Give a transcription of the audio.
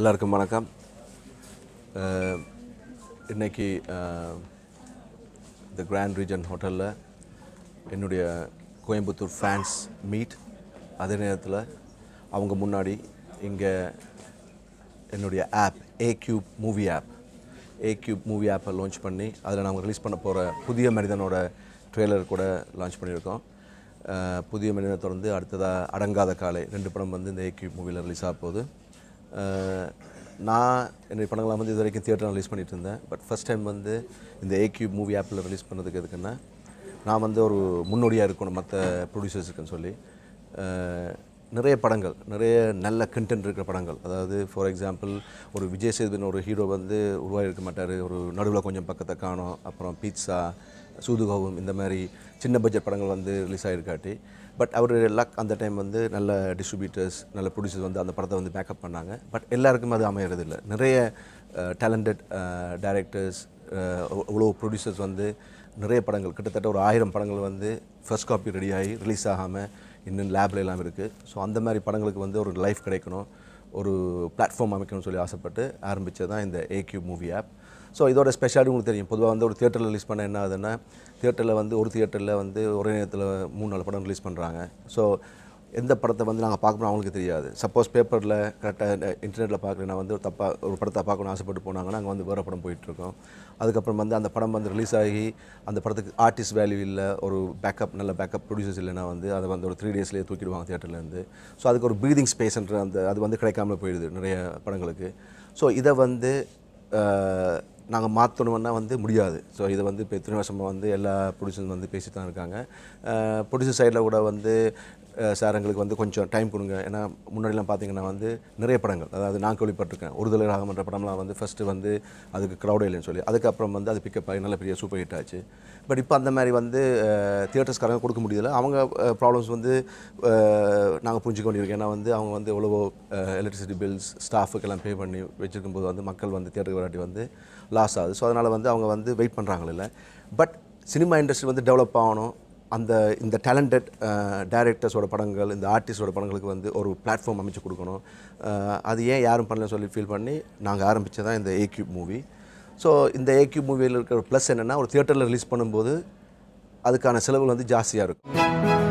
எல்லாருக்கும் வணக்கம் இன்றைக்கி இந்த கிராண்ட் ரீஜன் ஹோட்டலில் என்னுடைய கோயம்புத்தூர் ஃபேன்ஸ் மீட் அதே நேரத்தில் அவங்க முன்னாடி இங்கே என்னுடைய app A cube movie app A cube movie ஆப்பை லான்ச் பண்ணி அதில் நாங்கள் ரிலீஸ் பண்ண போகிற புதிய மனிதனோட ட்ரெய்லர் கூட லான்ச் பண்ணியிருக்கோம் புதிய மனிதனை தொடர்ந்து அடுத்ததாக அடங்காத காலை ரெண்டு படம் வந்து இந்த ஏ கியூப் மூவியில் ரிலீஸ் ஆக போகுது நான் என்னுடைய படங்கள்லாம் வந்து இது வரைக்கும் தியேட்டர் ரிலீஸ் பண்ணிகிட்டு இருந்தேன் பட் ஃபஸ்ட் டைம் வந்து இந்த ஏ கியூப் மூவி ஆப்பில் ரிலீஸ் பண்ணதுக்கு எதுக்குன்னா நான் வந்து ஒரு முன்னோடியாக இருக்கணும் மற்ற ப்ரொடியூசர்ஸுக்குன்னு சொல்லி நிறைய படங்கள் நிறைய நல்ல கண்டென்ட் இருக்கிற படங்கள் அதாவது ஃபார் எக்ஸாம்பிள் ஒரு விஜய் சேதுபின் ஒரு ஹீரோ வந்து உருவாகிருக்க மாட்டார் ஒரு நடுவில் கொஞ்சம் பக்கத்தை காணும் அப்புறம் பீட்சா சூதுகோபம் இந்த மாதிரி சின்ன பட்ஜெட் படங்கள் வந்து ரிலீஸ் ஆகிருக்காட்டி பட் அவர் லக் அந்த டைம் வந்து நல்ல டிஸ்ட்ரிபியூட்டர்ஸ் நல்ல ப்ரொடியூசர்ஸ் வந்து அந்த படத்தை வந்து பேக்கப் பண்ணாங்க பட் எல்லாருக்குமே அது அமையிறது இல்லை நிறைய டேலண்டட் டைரக்டர்ஸ் இவ்வளோ ப்ரொடியூசர்ஸ் வந்து நிறைய படங்கள் கிட்டத்தட்ட ஒரு ஆயிரம் படங்கள் வந்து ஃபர்ஸ்ட் காப்பி ரெடி ஆகி ரிலீஸ் ஆகாமல் இன்னும் லேபில் எல்லாம் இருக்குது ஸோ அந்த மாதிரி படங்களுக்கு வந்து ஒரு லைஃப் கிடைக்கணும் ஒரு பிளாட்ஃபார்ம் அமைக்கணும்னு சொல்லி ஆசைப்பட்டு ஆரம்பித்தது தான் இந்த ஏக்யூ மூவி ஆப் ஸோ இதோட ஸ்பெஷாலிட்டி உங்களுக்கு தெரியும் பொதுவாக வந்து ஒரு தியேட்டரில் ரிலீஸ் பண்ண என்ன ஆகுதுன்னா தியேட்டரில் வந்து ஒரு தியேட்டரில் வந்து ஒரே நேரத்தில் மூணு நாலு படம் ரிலீஸ் பண்ணுறாங்க ஸோ எந்த படத்தை வந்து நாங்கள் பார்க்கணும் அவங்களுக்கு தெரியாது சப்போஸ் பேப்பரில் கரெக்டாக இன்டர்நெட்டில் பார்க்குறேன்னா வந்து ஒரு தப்பாக ஒரு படத்தை பார்க்கணும்னு ஆசைப்பட்டு போனாங்கன்னா அங்கே வந்து வேறு படம் போயிட்டுருக்கோம் அதுக்கப்புறம் வந்து அந்த படம் வந்து ரிலீஸ் ஆகி அந்த படத்துக்கு ஆர்டிஸ்ட் வேல்யூ இல்லை ஒரு பேக்கப் நல்ல பேக்கப் ப்ரொடியூசர்ஸ் இல்லைன்னா வந்து அதை வந்து ஒரு த்ரீ டேஸ்லேயே தூக்கிடுவாங்க தேட்டர்லேருந்து ஸோ அதுக்கு ஒரு ப்ரீதிங் ஸ்பேஸ்ன்ற அந்த அது வந்து கிடைக்காம போயிடுது நிறைய படங்களுக்கு ஸோ இதை வந்து நாங்கள் மாற்றணும்னா வந்து முடியாது ஸோ இதை வந்து இப்போ எத்தனை வந்து எல்லா ப்ரொடியூசர் வந்து பேசிட்டு தான் இருக்காங்க ப்ரொடியூசர் சைடில் கூட வந்து சார் எங்களுக்கு வந்து கொஞ்சம் டைம் கொடுங்க ஏன்னா முன்னாடிலாம் பார்த்தீங்கன்னா வந்து நிறைய படங்கள் அதாவது நான் கேள்விப்பட்டிருக்கேன் ஒருதலை ராகமன்ற படம்லாம் வந்து ஃபஸ்ட்டு வந்து அதுக்கு க்ரௌட் இல்லைன்னு சொல்லி அதுக்கப்புறம் வந்து அது பிக்கப் ஆகி நல்ல பெரிய சூப்பர் ஹிட் ஆச்சு பட் இப்போ அந்த மாதிரி வந்து தியேட்டர்ஸ்காரங்க கொடுக்க முடியல அவங்க ப்ராப்ளம்ஸ் வந்து நாங்கள் புரிஞ்சுக்க வேண்டியிருக்கோம் ஏன்னா வந்து அவங்க வந்து எவ்வளவோ எலக்ட்ரிசிட்டி பில்ஸ் ஸ்டாஃபுக்கெல்லாம் பே பண்ணி வச்சுருக்கும் போது வந்து மக்கள் வந்து தியேட்டருக்கு வராட்டி வந்து லாஸ் ஆகுது ஸோ அதனால் வந்து அவங்க வந்து வெயிட் பண்ணுறாங்களே பட் சினிமா இண்டஸ்ட்ரி வந்து டெவலப் ஆகணும் அந்த இந்த டேலண்டட் டேரக்டர்ஸோட uh, படங்கள் இந்த ஆர்டிஸ்டோட படங்களுக்கு வந்து ஒரு பிளாட்ஃபார்ம் அமைச்சு கொடுக்கணும் uh, அது ஏன் யாரும் பண்ணலன்னு சொல்லி ஃபீல் பண்ணி நாங்கள் ஆரம்பித்தது தான் இந்த ஏக்யூப் மூவி ஸோ இந்த ஏக்யூப் மூவியில் இருக்கிற ப்ளஸ் என்னென்னா ஒரு தியேட்டரில் ரிலீஸ் பண்ணும்போது அதுக்கான செலவுகள் வந்து ஜாஸ்தியாக இருக்கும்